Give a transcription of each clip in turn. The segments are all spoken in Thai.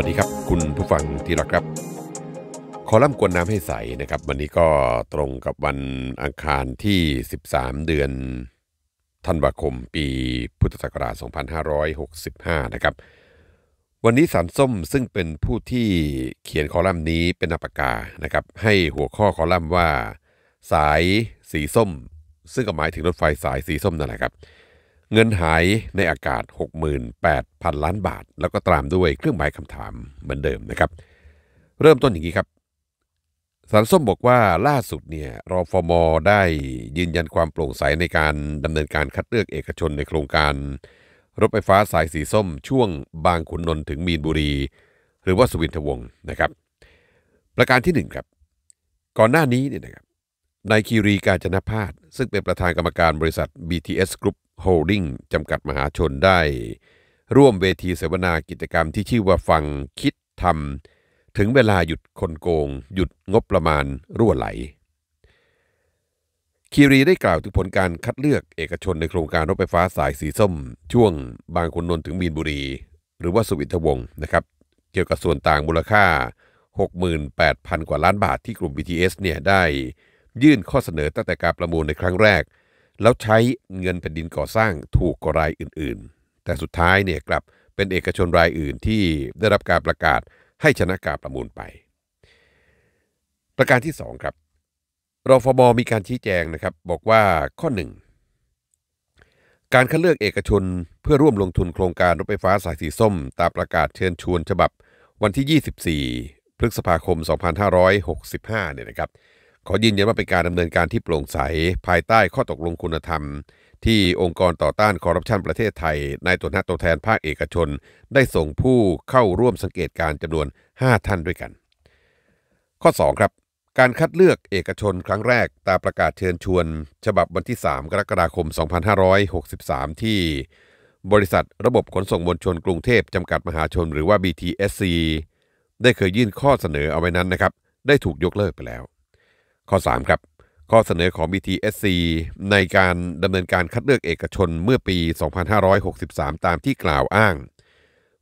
วัสดีครับ คุณผู้ฟังที่รักครับ คอลัมน์กวนน้ำให้ใสนะครับ วันนี้ก็ตรงกับวันอังคารที่ 13 เดือน ธันวาคม ปีพุทธศักราช 2565 นะครับ วันนี้สารส้มซึ่งเป็นผู้ที่เขียนคอลัมน์นี้เป็นอัปกานะครับ ให้หัวข้อคอลัมน์ว่า สายสีส้มซึ่งก็หมายถึงรถไฟสายสีส้มนั่นแหละครับเงินหายในอากาศ 68,000 ล้านบาท แล้วก็ตามด้วยเครื่องหมายคำถามเหมือนเดิมนะครับ เริ่มต้นอย่างนี้ครับสารส้มบอกว่าล่าสุดเนี่ยรอฟอร์มอได้ยืนยันความโปร่งใส ในการดำเนินการคัดเลือกเอกชนในโครงการรถไฟฟ้าสายสีส้มช่วงบางขุนนนท์ถึงมีนบุรี หรือว่าสุวินทวงศ์นะครับ ประการที่1ครับก่อนหน้านี้เนี่ยนะครับนายคีรีกาญจนพาสซึ่งเป็นประธานกรรมการบริษัท BTS Group โฮลดิ้งจำกัดมหาชนได้ ร่วมเวทีเสวนากิจกรรมที่ชื่อว่าฟังคิดทำถึงเวลาหยุดคนโกง หยุดงบประมาณรั่วไหล คีรีได้กล่าวถึงผลการคัดเลือกเอกชนในโครงการรถไฟฟ้าสายสีส้ม ช่วงบางขุนนนท์ถึงมีนบุรี หรือว่าสุวิทวงศ์นะครับเกี่ยวกับส่วนต่างมูลค่า 68,000 กว่าล้านบาทที่กลุ่ม BTS เนี่ยได้ ยื่นข้อเสนอตั้งแต่การประมูลในครั้งแรกแล้วใช้เงินแผ่นดินก่อสร้างถูกกรายอื่นๆ แต่สุดท้ายเนี่ยกลับเป็นเอกชนรายอื่นที่ได้รับการประกาศให้ชนะการประมูลไป ประการที่ 2 ครับรฟมมีการชี้แจงนะครับ บอกว่าข้อ 1 การคัดเลือกเอกชนเพื่อร่วมลงทุนโครงการรถไฟฟ้าสายสีส้ม ตามประกาศเชิญชวนฉบับ วันที่ 24 พฤษภาคม 2565 เนี่ยนะครับขอยืนยันว่าเป็นการดำเนินการที่โปร่งใส ภายใต้ข้อตกลงคุณธรรม ที่องค์กรต่อต้านคอร์รัปชันประเทศไทย ในตัวหน้าตัวแทนภาคเอกชน ได้ส่งผู้เข้าร่วมสังเกตการจำนวน 5 ท่านด้วยกัน ข้อ2ครับ การคัดเลือกเอกชนครั้งแรกตามประกาศเชิญชวน ฉบับวันที่ 3 กรกฎาคม 2563 ที่บริษัทระบบขนส่งมวลชนกรุงเทพจำกัดมหาชนหรือว่า BTSC ได้เคยยื่นข้อเสนอเอาไว้นั้นนะครับได้ถูกยกเลิกไปแล้วข้อ3ครับข้อเสนอของ BTSC ในการดำเนินการคัดเลือกเอกชนเมื่อปี 2563 ตามที่กล่าวอ้าง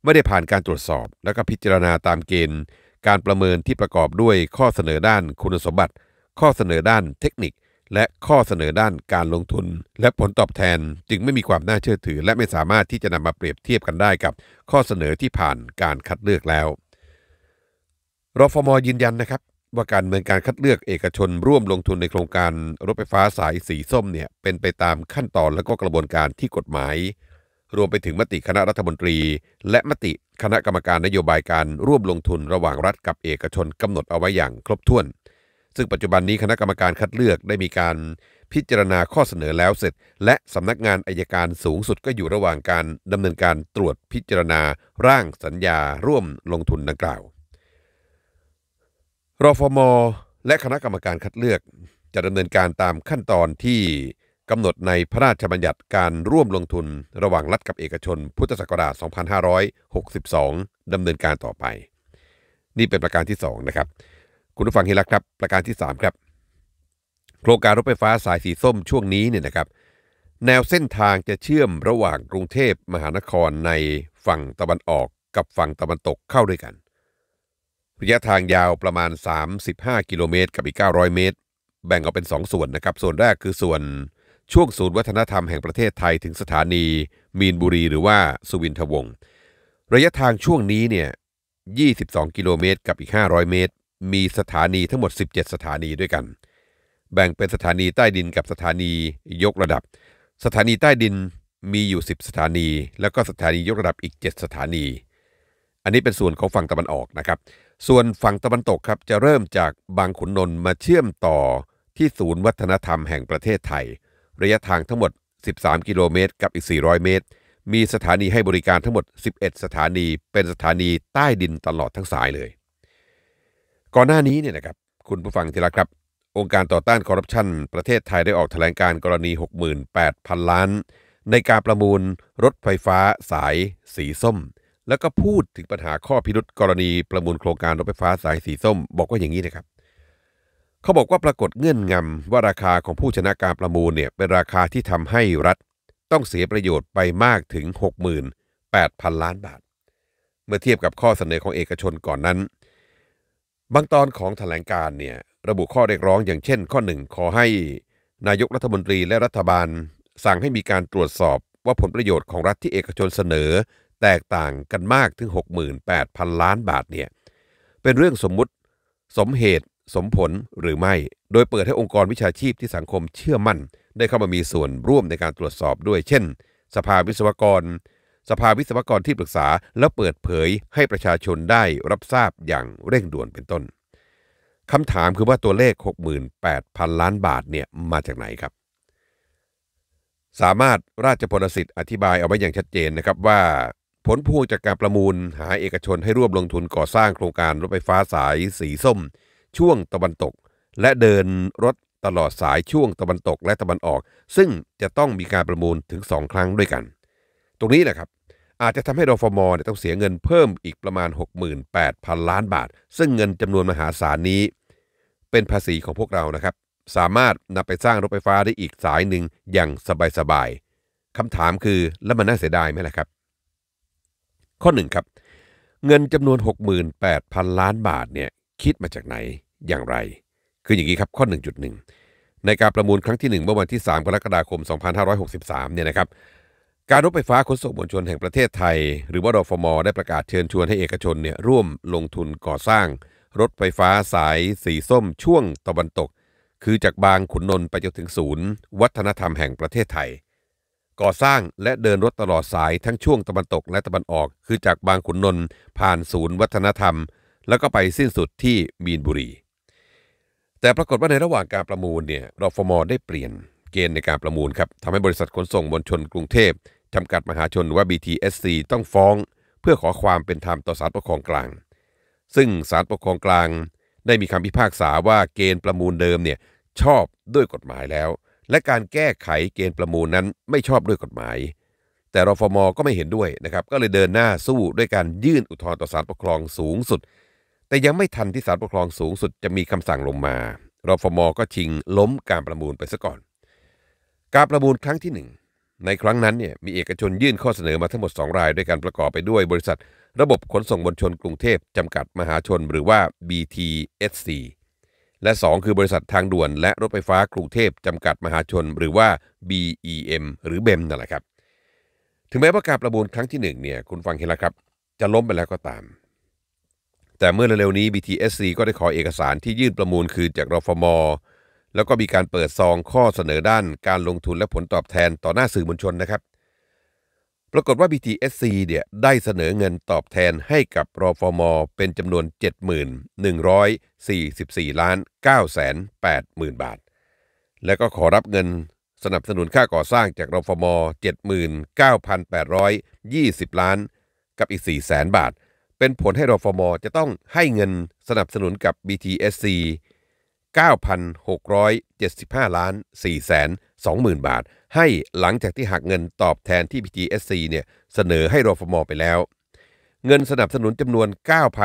ไม่ได้ผ่านการตรวจสอบและก็พิจารณาตามเกณฑ์ การประเมินที่ประกอบด้วยข้อเสนอด้านคุณสมบัติ ข้อเสนอด้านเทคนิคและข้อเสนอด้านการลงทุน และผลตอบแทนจึงไม่มีความน่าเชื่อถือ และไม่สามารถที่จะนำมาเปรียบเทียบกันได้กับ ข้อเสนอที่ผ่านการคัดเลือกแล้ว รฟม ยืนยันนะครับว่าการเมืองการคัดเลือกเอกชน ร่วมลงทุนในโครงการรถไฟฟ้าสายสีส้มเนี่ยเป็นไปตามขั้นตอนและก็กระบวนการที่กฎหมาย รวมไปถึงมติคณะรัฐมนตรี และมติคณะกรรมการนโยบายการร่วมลงทุนระหว่างรัฐกับเอกชนกำหนดเอาไว้อย่างครบถ้วน ซึ่งปัจจุบันนี้คณะกรรมการคัดเลือกได้มีการพิจารณาข้อเสนอแล้วเสร็จ และสำนักงานอายการสูงสุดก็อยู่ระหว่างการดำเนินการตรวจพิจารณา ร่างสัญญา ร่วมลงทุนดังกล่าวรอฟมอและคณะกรรมการคัดเลือก จะดำเนินการตามขั้นตอนที่กำหนดในพระราชบัญญัติการร่วมลงทุนระหว่างรัฐกับเอกชน พุทธศักราช 2562 ดำเนินการต่อไป นี่เป็นประการที่ 2 นะครับ คุณผู้ฟังเห็นแล้วครับ ประการที่ 3 ครับ โครงการรถไฟฟ้าสายสีส้มช่วงนี้เนี่ยนะครับ แนวเส้นทางจะเชื่อมระหว่างกรุงเทพมหานครในฝั่งตะวันออกกับฝั่งตะวันตกเข้าด้วยกันระยะทางยาวประมาณ 35กิโลเมตรกับอีก900 เมตร แบ่งออกเป็น 2 ส่วนนะครับ ส่วนแรกคือส่วนช่วงศูนย์วัฒนธรรมแห่งประเทศไทยถึงสถานี มีนบุรีหรือว่าสุวินทวงศ์ระยะทางช่วงนี้เนี่ย22กิโลเมตรกับอีก 500 เมตร มีสถานีทั้งหมด 17 สถานีด้วยกัน แบ่งเป็นสถานีใต้ดินกับสถานียกระดับ สถานีใต้ดินมีอยู่ 10 สถานี แล้วก็สถานียกระดับอีก 7 สถานี อันนี้เป็นส่วนของฝั่งตะวันออกนะครับส่วนฝั่งตะวันตกครับจะเริ่มจากบางขุนนนท์มาเชื่อมต่อที่ศูนย์วัฒนธรรมแห่งประเทศไทย ระยะทางทั้งหมด 13 กิโลเมตรกับอีก 400 เมตร มีสถานีให้บริการทั้งหมด 11 สถานีเป็นสถานีใต้ดินตลอดทั้งสายเลย ก่อนหน้านี้เนี่ยนะครับคุณผู้ฟังทีละครับ องค์การต่อต้านคอร์รัปชันประเทศไทยได้ออกแถลงการกรณี 68,000 ล้าน ในการประมูลรถไฟฟ้าสาย สีส้มแล้วก็พูดถึงปัญหาข้อพิรุษกรณีประมูลโครงการรถไฟฟ้าสายสีส้มบอกว่าอย่างนี้นะครับเขาบอกว่าปรากฏเงื่อนงำว่าราคาของผู้ชนะการประมูลเนี่ยเป็นราคาที่ทำให้รัฐต้องเสียประโยชน์ไปมากถึง 68,000 ล้านบาท เมื่อเทียบกับข้อเสนอของเอกชนก่อนนั้น บางตอนของถแถลงการเนี่ยระบุข้อเรียกร้องอย่างเช่นข้อหนึ่งขอให้ นายกรัฐมนตรีและรัฐบาลสั่งให้มีการตรวจสอบ ว่าผลประโยชน์ของรัฐที่เอกชนเสนอแตกต่างกันมากถึง 68,000 ล้านบาทเนี่ยเป็นเรื่องสมมุติ สมเหตุ สมผลหรือไม่ โดยเปิดให้องค์กรวิชาชีพที่สังคมเชื่อมั่น ได้เข้ามามีส่วนร่วมในการตรวจสอบด้วยเช่น สภาวิศวกร สภาวิศวกรที่ปรึกษา แล้วเปิดเผยให้ประชาชนได้รับทราบอย่างเร่งด่วนเป็นต้นคำถามคือว่าตัวเลข 68,000 ล้านบาทเนี่ยมาจากไหนครับ สามารถราชพลสิทธิ์อธิบายเอาไว้อย่างชัดเจนนะครับว่าผลพวงจากการประมูลหาเอกชนให้ร่วมลงทุนก่อสร้างโครงการรถไฟฟ้าสายสีส้ม ช่วงตะวันตก และเดินรถตลอดสายช่วงตะวันตกและตะวันออก ซึ่งจะต้องมีการประมูลถึง 2 ครั้งด้วยกัน ตรงนี้แหละครับอาจจะทำให้รฟมเนี่ยต้องเสียเงินเพิ่มอีกประมาณ 68,000 ล้านบาท ซึ่งเงินจำนวนมหาศาลนี้เป็นภาษีของพวกเรานะครับ สามารถนำไปสร้างรถไฟฟ้าได้อีกสายหนึ่งอย่างสบายๆคำถามคือแล้วมันน่าเสียดายไหมล่ะครับข้อ1ครับเงินจำนวน 68,000 ล้านบาทเนี่ยคิดมาจากไหนอย่างไร คืออย่างนี้ครับข้อ 1.1 ในการประมูลครั้งที่1เมื่อวันที่ 3 กรกฎาคม 2563เนี่ยนะครับการรถไฟฟ้าขนส่งมวลชนแห่งประเทศไทย หรือว่ารฟม ได้ประกาศเชิญชวนให้เอกชนเนี่ยร่วมลงทุนก่อสร้าง รถไฟฟ้าสายสีส้มช่วงตะวันตก คือจากบางขุนนนท์ไปจนถึงศูนย์ วัฒนธรรมแห่งประเทศไทยก่อสร้างและเดินรถตลอดสายทั้งช่วงตะวันตกและตะวันออก คือจากบางขุนนนท์ผ่านศูนย์วัฒนธรรม แล้วก็ไปสิ้นสุดที่มีนบุรี แต่ปรากฏว่าในระหว่างการประมูลเนี่ยรฟมได้เปลี่ยนเกณฑ์ในการประมูลครับทำให้บริษัทขนส่งมวลชนกรุงเทพจำกัดมหาชนว่า BTSC ต้องฟ้อง เพื่อขอความเป็นธรรมต่อศาลปกครองกลาง ซึ่งศาลปกครองกลาง ได้มีคำพิพากษาว่าเกณฑ์ประมูลเดิมเนี่ยชอบด้วยกฎหมายแล้วและการแก้ไขเกณฑ์ประมูลนั้นไม่ชอบด้วยกฎหมาย แต่รฟมก็ไม่เห็นด้วยนะครับก็เลยเดินหน้าสู้ ด้วยการยื่นอุทธรณ์ต่อศาลปกครองสูงสุด แต่ยังไม่ทันที่ศาลปกครองสูงสุดจะมีคำสั่งลงมารฟมก็ชิงล้มการประมูลไปซะก่อน การประมูลครั้งที่ 1 ในครั้งนั้นเนี่ยมีเอกชนยื่นข้อเสนอมาทั้งหมด 2 รายด้วยการประกอบไปด้วยบริษัท ระบบขนส่งมวลชนกรุงเทพจำกัดมหาชนหรือว่า BTSC และ 2 คือบริษัททางด่วน และรถไฟฟ้ากรุงเทพ จำกัดมหาชน หรือว่า BEM หรือเบมนั่นแหละครับ ถึงแม้ว่าการประมูลครั้งที่1เนี่ยคุณฟังเห็นแล้วครับ จะล้มไปแล้วก็ตาม แต่เมื่อเร็วๆนี้ BTSC ก็ได้ขอเอกสารที่ยื่นประมูลคืนจากรฟมแล้วก็มีการเปิดซองข้อเสนอด้าน การลงทุนและผลตอบแทนต่อหน้าสื่อมวลชนนะครับปรากฏว่า BTSC เนี่ยได้เสนอเงินตอบแทนให้กับรอฟอมอเป็นจำนวน 7,144ล้าน9แสน8หมื่นบาท และก็ขอรับเงินสนับสนุนค่าก่อสร้างจากรอฟอมอ79,820 ล้าน กับอีก4แสนบาท เป็นผลให้รอฟอมอจะต้องให้เงินสนับสนุนกับ BTSC 9,675ล้าน4แสน20,000 บาท ให้หลังจากที่หักเงินตอบแทนที่ PTSC เนี่ยเสนอให้รฟมไปแล้ว เงินสนับสนุนจำนวน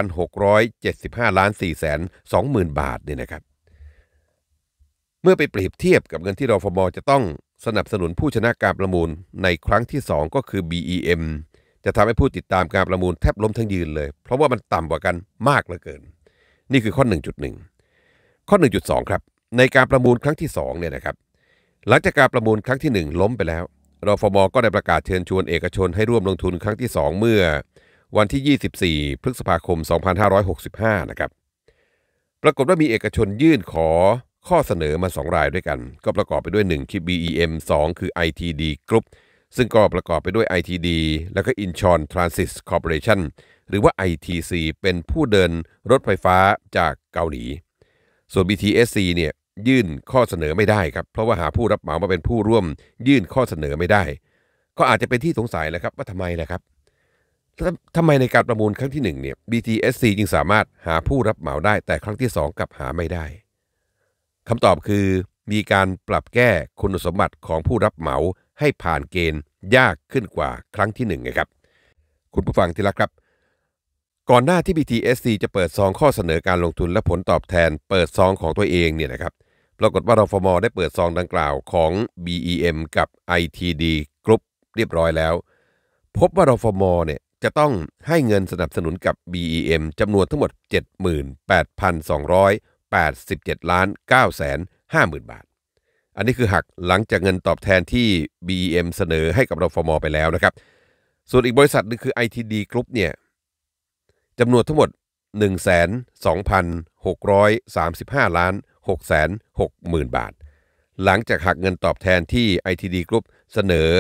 9,675 ล้าน4แสน20,000 บาทเนี่ยนะครับ เมื่อไปเปรียบเทียบกับเงินที่รฟมจะต้องสนับสนุนผู้ชนะการประมูลในครั้งที่ 2 ก็คือ BEM จะทำให้ผู้ติดตามการประมูลแทบล้มทั้งยืนเลย เพราะว่ามันต่ำกว่ากันมากเหลือเกิน นี่คือข้อ 1.1 ข้อ 1.2 ครับ ในการประมูลครั้งที่2เนี่ยนะครับหลังจากการประมูลครั้งที่ 1 ล้มไปแล้วรฟมก็ได้ประกาศเชิญชวนเอกชนให้ร่วมลงทุนครั้งที่ 2 เมื่อ วันที่ 24 พฤษภาคม 2565 นะครับ ปรากฏว่ามีเอกชนยื่นขอข้อเสนอมา 2 รายด้วยกัน ก็ประกอบไปด้วย 1คือ BEM 2 คือ ITD Group ซึ่งก็ประกอบไปด้วย ITD แล้วก็ Incheon Transit Corporation หรือว่า ITC เป็นผู้เดินรถไฟฟ้าจากเกาหลี ส่วน BTSC เนี่ยยื่นข้อเสนอไม่ได้ครับเพราะว่าหาผู้รับเหมามาเป็นผู้ร่วม ยื่นข้อเสนอไม่ได้ ก็อาจจะเป็นที่สงสัยแหละครับว่าทำไมละครับทำไมในการประมูลครั้งที่1เนี่ย BTSC จึงสามารถหาผู้รับเหมาได้แต่ครั้งที่ 2กลับหาไม่ได้คำตอบคือ มีการปรับแก้คุณสมบัติของผู้รับเหมาให้ผ่านเกณฑ์ยากขึ้นกว่าครั้งที่1นึ่งครับ คุณผู้ฟังที่รักครับ ก่อนหน้าที่ BTSC จะเปิดซองข้อเสนอการลงทุน และผลตอบแทนเปิดซองของตัวเองเนี่ยนะครับรากฏว่ารฟมได้เปิดซองดังกล่าวของ BEM กับ ITD กรุ๊ปเรียบร้อยแล้ว พบว่ารฟมเนี่ยจะต้องให้เงินสนับสนุนกับ BEM จำนวนทั้งหมด 78,287ล้าน9แสน5 0 0 0 บาท อันนี้คือหักหลังจากเงินตอบแทนที่ BEM เสนอให้กับรฟมไปแล้วนะครับส่วนอีกบริษัทนึงคือ ITD กรุ๊ปเนี่ยจำนวนทั้งหมด 1 2 6 3 5 ล้าน660,000 บาท หลังจากหักเงินตอบแทนที่ ITD Group เสนอ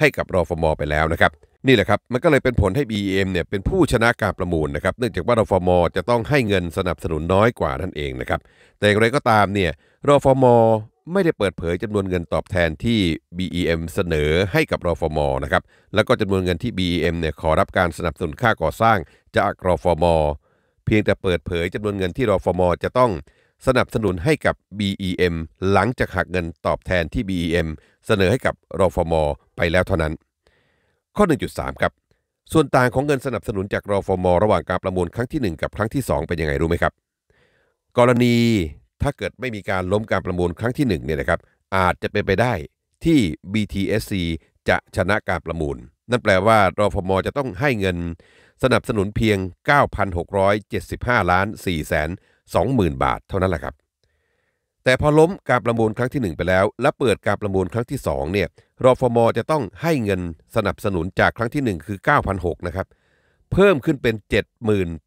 ให้กับรอฟมอไปแล้วนะครับนี่แหละครับมันก็เลยเป็นผลให้ BEM เนี่ยเป็นผู้ชนะการประมูลนะครับเนื่องจากว่ารอฟมอจะต้องให้เงินสนับสนุนน้อยกว่านั่นเองนะครับแต่อย่างไรก็ตามเนี่ยรอฟมอไม่ได้เปิดเผยจำนวนเงินตอบแทนที่ BEM เสนอให้กับรอฟมอนะครับแล้วก็จำนวนเงินที่ BEM เนี่ยขอรับการสนับสนุนค่าก่อสร้างจากรอฟมอเพียงแต่เปิดเผยจำนวนเงินที่รอฟมอจะต้องสนับสนุนให้กับ BEM หลังจากหักเงินตอบแทนที่ BEM เสนอให้กับรฟมไปแล้วเท่านั้น ข้อ 1.3ครับ ส่วนต่างของเงินสนับสนุนจากรฟมระหว่างการประมูลครั้งที่ 1 กับครั้งที่2เป็นยังไงรู้ไหมครับ กรณีถ้าเกิดไม่มีการล้มการประมูลครั้งที่1เนี่ยนะครับ อาจจะเป็นไปได้ที่ BTSC จะชนะการประมูล นั่นแปลว่ารฟมจะต้องให้เงินสนับสนุนเพียง9,675 ล้าน4แสน20,000 บาทเท่านั้นแหละครับแต่พอล้มการประมูลครั้งที่ 1 ไปแล้ว และเปิดการประมูลครั้งที่2เนี่ยรอฟมอจะต้องให้เงินสนับสนุนจากครั้งที่ 1 คือ9,600นะครับเพิ่มขึ้นเป็น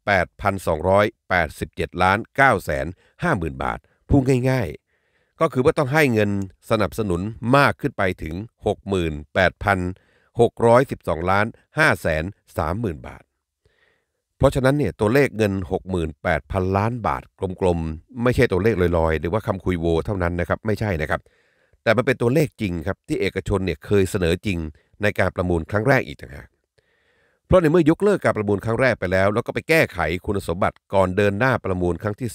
78,287ล้าน9 5 0 0 0 0 บาท พูดง่ายๆ ก็คือว่าต้องให้เงินสนับสนุนมากขึ้นไปถึง 68,612ล้าน5 3 0 0 0 0 บาทเพราะฉะนั้นเนี่ย ตัวเลขเงิน 68,000ล้านบาทกลมๆไม่ใช่ตัวเลขลอยๆ หรือว่าคำคุยโวเท่านั้นนะครับไม่ใช่นะครับ แต่มันเป็นตัวเลขจริงครับที่เอกชนเนี่ยเคยเสนอจริงในการประมูลครั้งแรกอีกต่างหากเพราะในเมื่อยกเลิกการประมูลครั้งแรกไปแล้ว แล้วก็ไปแก้ไขคุณสมบัติก่อนเดินหน้าประมูลครั้งที่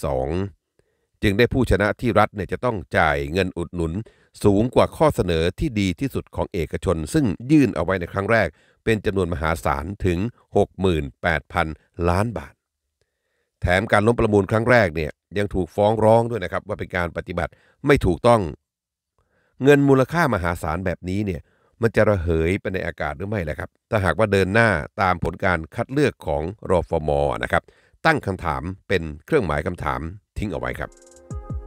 2 จึงได้ผู้ชนะที่รัฐเนี่ยจะต้องจ่ายเงินอุดหนุนสูงกว่าข้อเสนอที่ดีที่สุดของเอกชน ซึ่งยื่นเอาไว้ในครั้งแรกเป็นจำนวนมหาศาลถึง 68,000 ล้านบาท แถมการล้มประมูลครั้งแรกเนี่ยยังถูกฟ้องร้องด้วยนะครับ ว่าเป็นการปฏิบัติไม่ถูกต้อง เงินมูลค่ามหาศาลแบบนี้เนี่ยมันจะระเหยไปในอากาศหรือไม่ล่ะครับถ้าหากว่าเดินหน้าตามผลการคัดเลือกของรอฟมอนะครับตั้งคำถามเป็นเครื่องหมายคำถามทิ้งเอาไว้ครับ